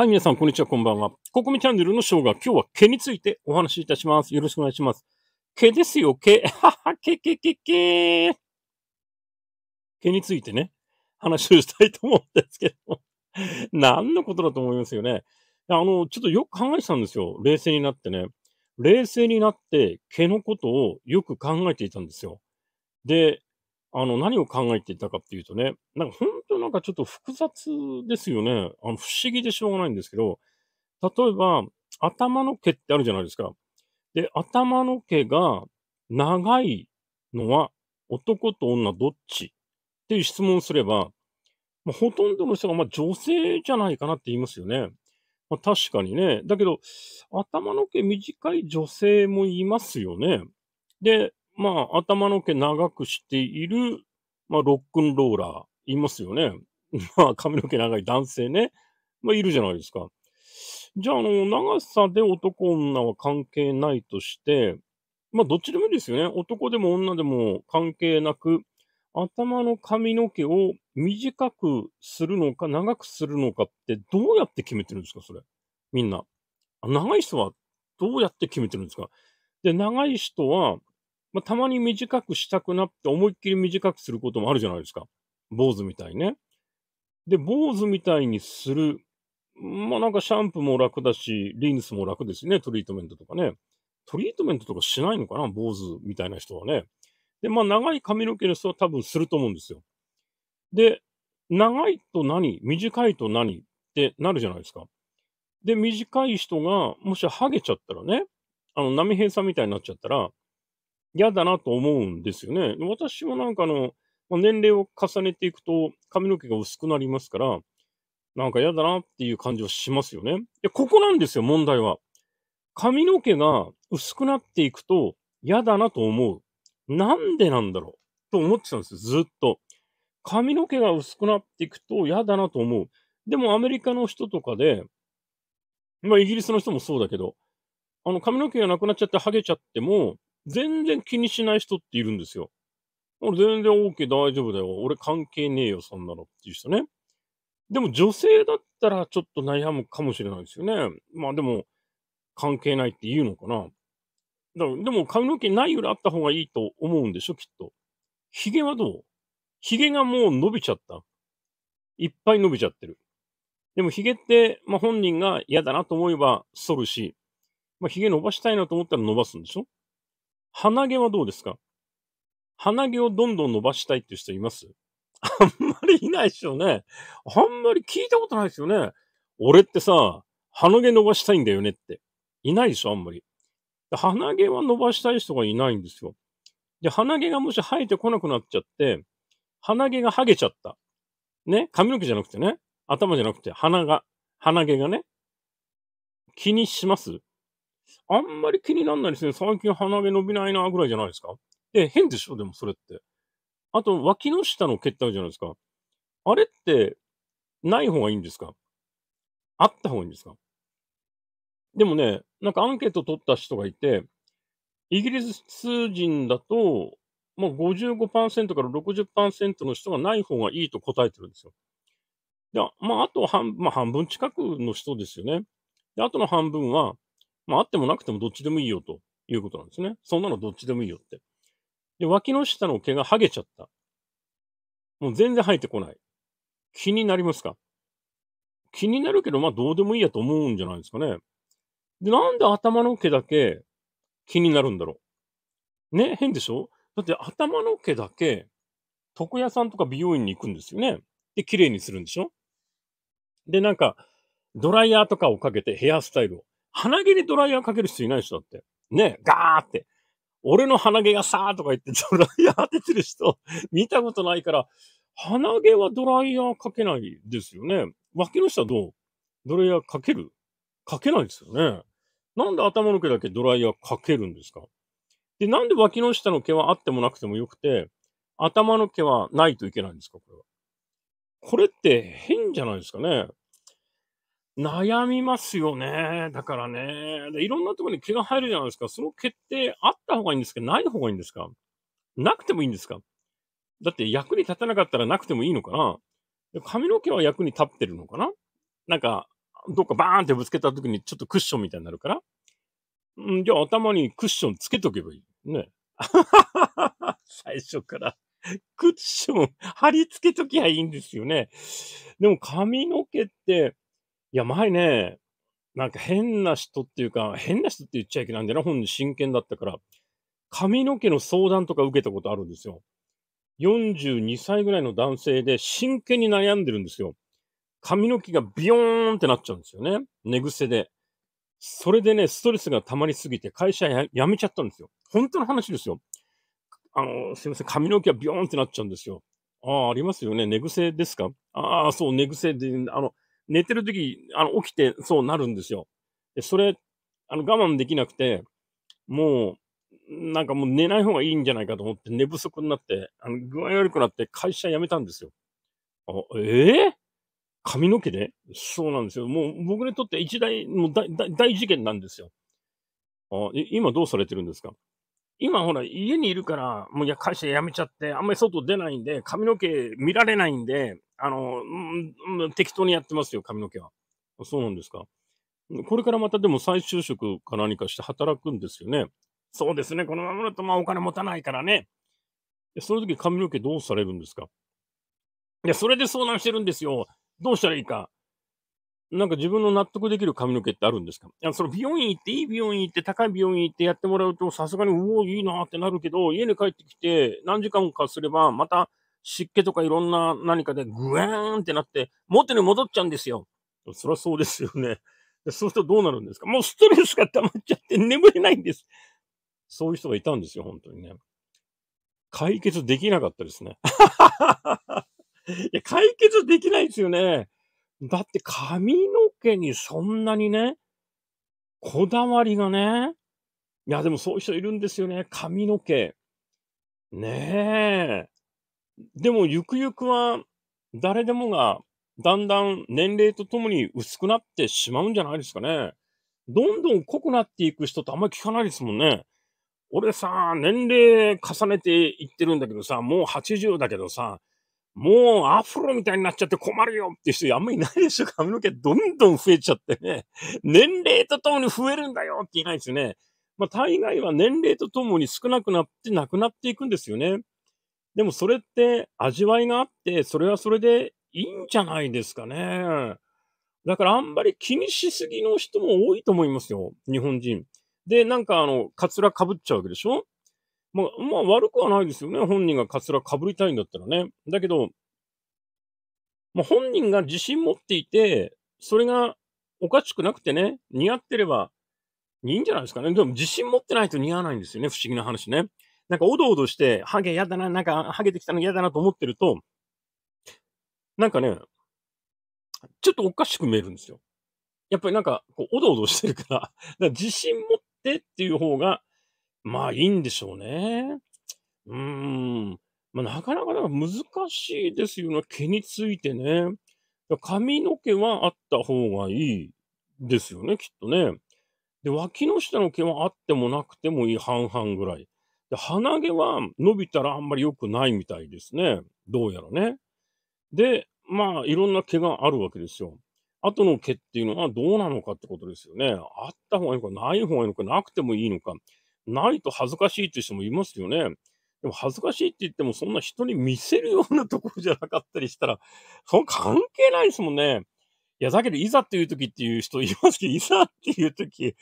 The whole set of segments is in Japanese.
はい、皆さん、こんにちは、こんばんは。ココミチャンネルのショーが今日は毛についてお話しいたします。よろしくお願いします。毛ですよ、毛。はは、毛、毛、毛、毛。毛についてね、話をしたいと思うんですけど、何のことだと思いますよね。あの、ちょっとよく考えてたんですよ。冷静になってね。冷静になって毛のことをよく考えていたんですよ。で、あの、何を考えていたかっていうとね、なんか本なんかちょっと複雑ですよね。あの、不思議でしょうがないんですけど、例えば、頭の毛ってあるじゃないですか。で、頭の毛が長いのは男と女どっちっていう質問すれば、まあ、ほとんどの人がまあ女性じゃないかなって言いますよね。まあ、確かにね。だけど、頭の毛短い女性もいますよね。で、まあ、頭の毛長くしている、まあ、ロックンローラーいますよね。まあ、髪の毛長い男性ね。まあ、いるじゃないですか。じゃあ、あの、長さで男女は関係ないとして、まあ、どっちでもいいですよね。男でも女でも関係なく、頭の髪の毛を短くするのか、長くするのかってどうやって決めてるんですか、それ。みんな。長い人はどうやって決めてるんですかで、長い人は、まあ、たまに短くしたくなって思いっきり短くすることもあるじゃないですか。坊主みたいね。で、坊主みたいにする。まあなんかシャンプーも楽だし、リンスも楽ですね、トリートメントとかね。トリートメントとかしないのかな、坊主みたいな人はね。で、まあ長い髪の毛の人は多分すると思うんですよ。で、長いと何短いと何ってなるじゃないですか。で、短い人が、もしハゲちゃったらね、あの、波平さんみたいになっちゃったら、嫌だなと思うんですよね。私はなんかあの、まあ、年齢を重ねていくと髪の毛が薄くなりますから、なんか嫌だなっていう感じはしますよね。いや、ここなんですよ、問題は。髪の毛が薄くなっていくと嫌だなと思う。なんでなんだろうと思ってたんですよ、ずっと。髪の毛が薄くなっていくと嫌だなと思う。でもアメリカの人とかで、まあイギリスの人もそうだけど、あの髪の毛がなくなっちゃってハゲちゃっても、全然気にしない人っているんですよ。俺全然 OK 大丈夫だよ。俺関係ねえよ、そんなのっていう人ね。でも女性だったらちょっと悩むかもしれないですよね。まあでも、関係ないって言うのかな。だからでも髪の毛ないよりあった方がいいと思うんでしょ、きっと。髭はどう髭がもう伸びちゃった。いっぱい伸びちゃってる。でも髭って、まあ、本人が嫌だなと思えば剃るし、まあ、髭伸ばしたいなと思ったら伸ばすんでしょ鼻毛はどうですか鼻毛をどんどん伸ばしたいっていう人います あんまりいないっすよね。あんまり聞いたことないですよね。俺ってさ、鼻毛伸ばしたいんだよねって。いないでしょ、あんまり。鼻毛は伸ばしたい人がいないんですよ。で、鼻毛がもし生えてこなくなっちゃって、鼻毛が剥げちゃった。ね髪の毛じゃなくてね。頭じゃなくて、鼻が、鼻毛がね。気にしますあんまり気になんないですね。最近鼻毛伸びないな、ぐらいじゃないですかえ、変でしょでもそれって。あと、脇の下の毛ってあるじゃないですか。あれって、ない方がいいんですかあった方がいいんですかでもね、なんかアンケート取った人がいて、イギリス人だと、もう55%から60%の人がない方がいいと答えてるんですよ。で、まあ、あと半,、まあ、半分近くの人ですよね。で、あとの半分は、まあ、あってもなくてもどっちでもいいよということなんですね。そんなのどっちでもいいよって。で、脇の下の毛が剥げちゃった。もう全然生えてこない。気になりますか気になるけど、まあどうでもいいやと思うんじゃないですかね。で、なんで頭の毛だけ気になるんだろう。ね、変でしょだって頭の毛だけ床屋さんとか美容院に行くんですよね。で、綺麗にするんでしょで、なんか、ドライヤーとかをかけてヘアスタイルを。鼻毛にドライヤーかける人いない人だって。ね、ガーって。俺の鼻毛がさーとか言ってドライヤー当ててる人見たことないから、鼻毛はドライヤーかけないですよね。脇の下どうドライヤーかけるかけないですよね。なんで頭の毛だけドライヤーかけるんですかで、なんで脇の下の毛はあってもなくてもよくて、頭の毛はないといけないんですかこれは。これって変じゃないですかね。悩みますよね。だからね。で、いろんなところに毛が入るじゃないですか。その決定あった方がいいんですかない方がいいんですかなくてもいいんですかだって役に立たなかったらなくてもいいのかな髪の毛は役に立ってるのかななんか、どっかバーンってぶつけた時にちょっとクッションみたいになるから。んじゃあ頭にクッションつけとけばいい。ね。最初から。クッション貼り付けときゃいいんですよね。でも髪の毛って、いや、前ね、なんか変な人っていうか、変な人って言っちゃいけないんだよな、本人真剣だったから。髪の毛の相談とか受けたことあるんですよ。42歳ぐらいの男性で真剣に悩んでるんですよ。髪の毛がビヨーンってなっちゃうんですよね。寝癖で。それでね、ストレスが溜まりすぎて会社辞めちゃったんですよ。本当の話ですよ。あの、すいません、髪の毛がビヨーンってなっちゃうんですよ。ああ、ありますよね。寝癖ですかああ、そう、寝癖で、あの、寝てる時、あの、起きてそうなるんですよ。で、それ、あの、我慢できなくて、もう、なんかもう寝ない方がいいんじゃないかと思って寝不足になって、あの、具合悪くなって会社辞めたんですよ。あええー、髪の毛でそうなんですよ。もう僕にとって一大、もう大大事件なんですよあ。今どうされてるんですか今ほら家にいるから、もういや会社辞めちゃって、あんまり外出ないんで、髪の毛見られないんで、あの、うん、適当にやってますよ、髪の毛は。そうなんですか。これからまたでも再就職か何かして働くんですよね。そうですね。このままだとまあお金持たないからね。その時髪の毛どうされるんですかいや、それで相談してるんですよ。どうしたらいいか。なんか自分の納得できる髪の毛ってあるんですかいや、その美容院行って、いい美容院行って、高い美容院行ってやってもらうと、さすがに、うお、いいなってなるけど、家に帰ってきて、何時間かすれば、また湿気とかいろんな何かでグワーンってなって、元に戻っちゃうんですよ。そりゃそうですよね。そうするとどうなるんですかもうストレスが溜まっちゃって眠れないんです。そういう人がいたんですよ、本当にね。解決できなかったですね。いや、解決できないですよね。だって髪の毛にそんなにね、こだわりがね。いや、でもそういう人いるんですよね。髪の毛。ねえ。でもゆくゆくは誰でもがだんだん年齢とともに薄くなってしまうんじゃないですかね。どんどん濃くなっていく人ってあんまり聞かないですもんね。俺さ、年齢重ねていってるんだけどさ、もう80だけどさ、もうアフロみたいになっちゃって困るよっていう人あんまりいないでしょ髪の毛どんどん増えちゃってね。年齢とともに増えるんだよっていないですよね。まあ大概は年齢とともに少なくなってなくなっていくんですよね。でもそれって味わいがあって、それはそれでいいんじゃないですかね。だからあんまり気にしすぎの人も多いと思いますよ。日本人。で、なんかあの、カツラ被っちゃうわけでしょまあ、まあ悪くはないですよね。本人がカツラ被りたいんだったらね。だけど、まあ、本人が自信持っていて、それがおかしくなくてね、似合ってればいいんじゃないですかね。でも自信持ってないと似合わないんですよね。不思議な話ね。なんかおどおどして、ハゲやだな、なんかハゲてきたの嫌だなと思ってると、なんかね、ちょっとおかしく見えるんですよ。やっぱりなんか、こう、おどおどしてるから、から自信持ってっていう方が、まあいいんでしょうね。うーん。まあなかなか難しいですよね。毛についてね。髪の毛はあった方がいいですよね、きっとね。で、脇の下の毛はあってもなくてもいい半々ぐらい。で、鼻毛は伸びたらあんまり良くないみたいですね。どうやらね。で、まあ、いろんな毛があるわけですよ。後の毛っていうのはどうなのかってことですよね。あった方がいいのか、ない方がいいのか、なくてもいいのか。ないと恥ずかしいって人もいますよね。でも恥ずかしいって言っても、そんな人に見せるようなところじゃなかったりしたら、その関係ないですもんね。いや、だけど、いざっていう時っていう人いますけど、いざっていう時、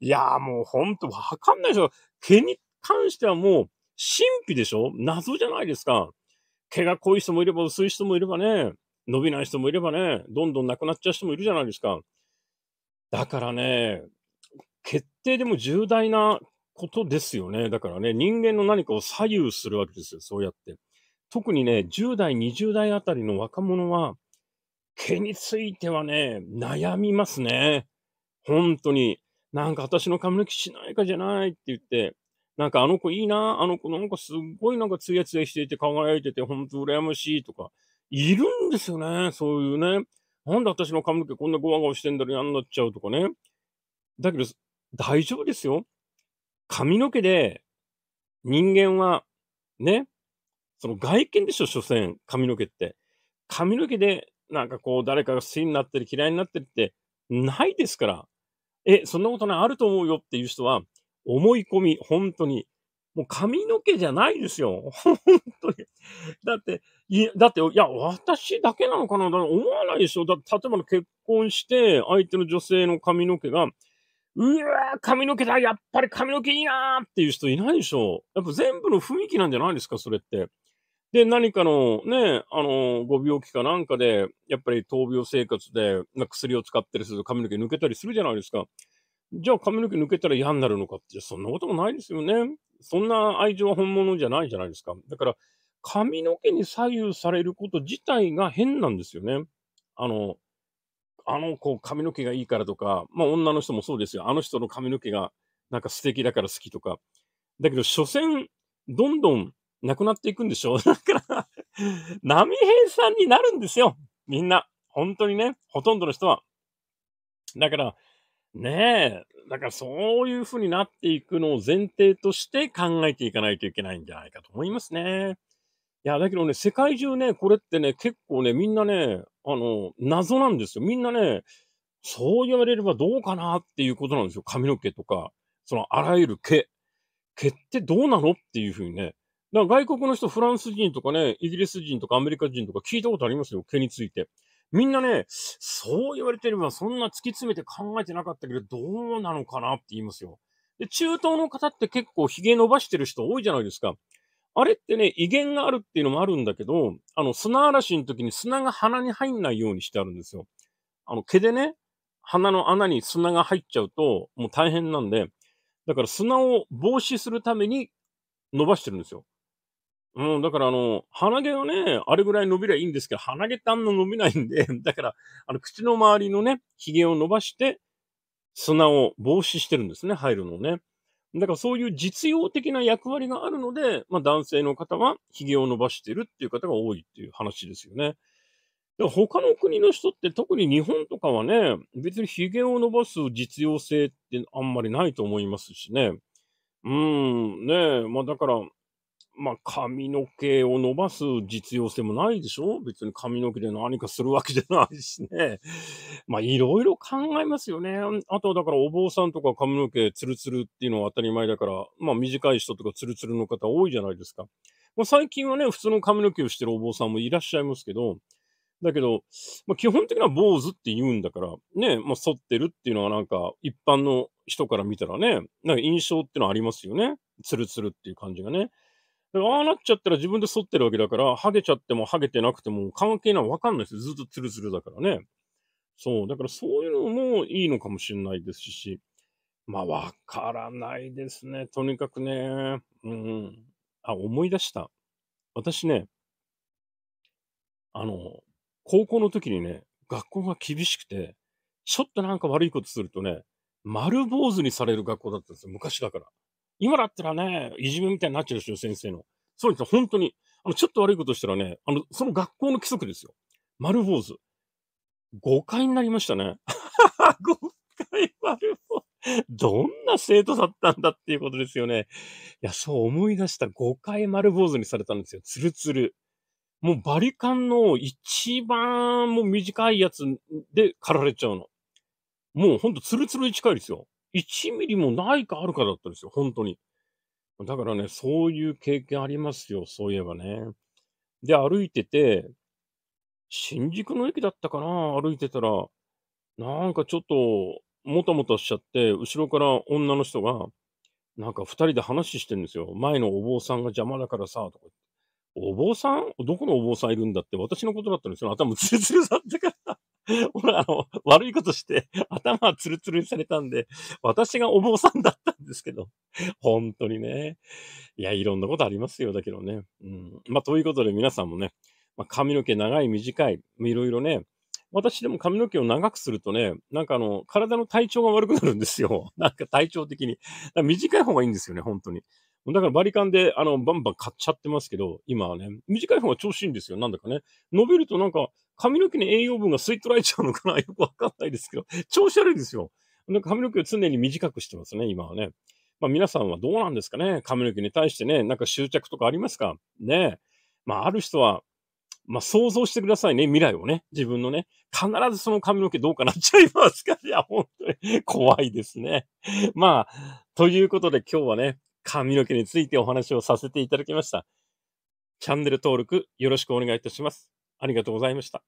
いや、もうほんとわかんないでしょ。毛に関してはもう、神秘でしょ謎じゃないですか。毛が濃い人もいれば薄い人もいればね、伸びない人もいればね、どんどんなくなっちゃう人もいるじゃないですか。だからね、決定でも重大なことですよね。だからね、人間の何かを左右するわけですよ、そうやって。特にね、10代、20代あたりの若者は、毛についてはね、悩みますね。本当に。なんか私の髪の毛しないかじゃないって言って、なんかあの子いいな、あの子なんかすっごいなんかツヤツヤしていて輝いてて、ほんと羨ましいとか、いるんですよね、そういうね。なんで私の髪の毛こんなゴワゴワしてんだろ、嫌になっちゃうとかね。だけど、大丈夫ですよ。髪の毛で人間は、ね、その外見でしょ、所詮、髪の毛って。髪の毛で、なんかこう、誰かが好きになってる、嫌いになってるって、ないですから。え、そんなことない、あると思うよっていう人は、思い込み、本当に。もう髪の毛じゃないですよ。本当に。だって、いだって、いや、私だけなのかな思わないでしょ。だって、例えば結婚して、相手の女性の髪の毛が、うわー、髪の毛だやっぱり髪の毛いいなーっていう人いないでしょ。やっぱ全部の雰囲気なんじゃないですか、それって。で、何かのね、あの、ご病気かなんかで、やっぱり闘病生活で、薬を使ったりすると髪の毛抜けたりするじゃないですか。じゃあ髪の毛抜けたら嫌になるのかって、そんなこともないですよね。そんな愛情は本物じゃないじゃないですか。だから、髪の毛に左右されること自体が変なんですよね。あの、あの子髪の毛がいいからとか、まあ女の人もそうですよ。あの人の髪の毛がなんか素敵だから好きとか。だけど、所詮、どんどんなくなっていくんでしょう。だから波平さんになるんですよ。みんな。本当にね、ほとんどの人は。だから、ねえ。だからそういうふうになっていくのを前提として考えていかないといけないんじゃないかと思いますね。いや、だけどね、世界中ね、これってね、結構ね、みんなね、あの、謎なんですよ。みんなね、そう言われればどうかなっていうことなんですよ。髪の毛とか、そのあらゆる毛。毛ってどうなのっていうふうにね。だから外国の人、フランス人とかね、イギリス人とかアメリカ人とか聞いたことありますよ。毛について。みんなね、そう言われてればそんな突き詰めて考えてなかったけど、どうなのかなって言いますよ。で、中東の方って結構髭伸ばしてる人多いじゃないですか。あれってね、威厳があるっていうのもあるんだけど、あの、砂嵐の時に砂が鼻に入んないようにしてあるんですよ。あの、毛でね、鼻の穴に砂が入っちゃうと、もう大変なんで、だから砂を防止するために伸ばしてるんですよ。うん、だからあの、鼻毛がね、あれぐらい伸びりゃいいんですけど、鼻毛ってあんな伸びないんで、だから、あの、口の周りのね、髭を伸ばして、砂を防止してるんですね、入るのをね。だからそういう実用的な役割があるので、まあ男性の方は髭を伸ばしてるっていう方が多いっていう話ですよね。他の国の人って特に日本とかはね、別に髭を伸ばす実用性ってあんまりないと思いますしね。うん、ねえ、まあだから、まあ、髪の毛を伸ばす実用性もないでしょ別に髪の毛で何かするわけじゃないしね。まあ、いろいろ考えますよね。あと、だからお坊さんとか髪の毛ツルツルっていうのは当たり前だから、まあ、短い人とかツルツルの方多いじゃないですか。まあ、最近はね、普通の髪の毛をしてるお坊さんもいらっしゃいますけど、だけど、まあ、基本的には坊主って言うんだから、ね、まあ、反ってるっていうのはなんか、一般の人から見たらね、なんか印象っていうのはありますよね。ツルツルっていう感じがね。ああなっちゃったら自分で剃ってるわけだから、ハゲちゃってもハゲてなくても関係ないわかんないですよ。ずっとツルツルだからね。そう。だからそういうのもいいのかもしれないですし。まあ、わからないですね。とにかくね。うん。あ、思い出した。私ね、あの、高校の時にね、学校が厳しくて、ちょっとなんか悪いことするとね、丸坊主にされる学校だったんですよ。昔だから。今だったらね、いじめみたいになっちゃうでしょ、先生の。そうですよ、本当に。あの、ちょっと悪いことしたらね、あの、その学校の規則ですよ。丸坊主。誤解になりましたね。誤解丸坊主。どんな生徒だったんだっていうことですよね。いや、そう思い出した。5回丸坊主にされたんですよ。ツルツル。もうバリカンの一番もう短いやつで刈られちゃうの。もうほんとツルツルに近いですよ。1ミリもないかあるかだったんですよ、本当に。だからね、そういう経験ありますよ、そういえばね。で、歩いてて、新宿の駅だったかな歩いてたら、なんかちょっと、もたもたしちゃって、後ろから女の人が、なんか二人で話してるんですよ。前のお坊さんが邪魔だからさ、とか言って。お坊さんどこのお坊さんいるんだって、私のことだったんですよ。頭ツルツルだったからほ あの、悪いことして、頭ツルツルにされたんで、私がお坊さんだったんですけど、本当にね。いや、いろんなことありますよ、だけどね。うん。まあ、ということで皆さんもね、まあ、髪の毛長い、短い、いろいろね、私でも髪の毛を長くするとね、なんかあの、体の体調が悪くなるんですよ。なんか体調的に。短い方がいいんですよね、本当に。だからバリカンで、あの、バンバン買っちゃってますけど、今はね、短い方が調子いいんですよ。なんだかね。伸びるとなんか、髪の毛に栄養分が吸い取られちゃうのかな よくわかんないですけど、調子悪いですよ。なんか髪の毛を常に短くしてますね、今はね。まあ皆さんはどうなんですかね髪の毛に対してね、なんか執着とかありますかねまあある人は、まあ想像してくださいね、未来をね、自分のね。必ずその髪の毛どうかなっちゃいますかいや、本当に怖いですね。まあ、ということで今日はね、髪の毛についてお話をさせていただきました。チャンネル登録よろしくお願いいたします。ありがとうございました。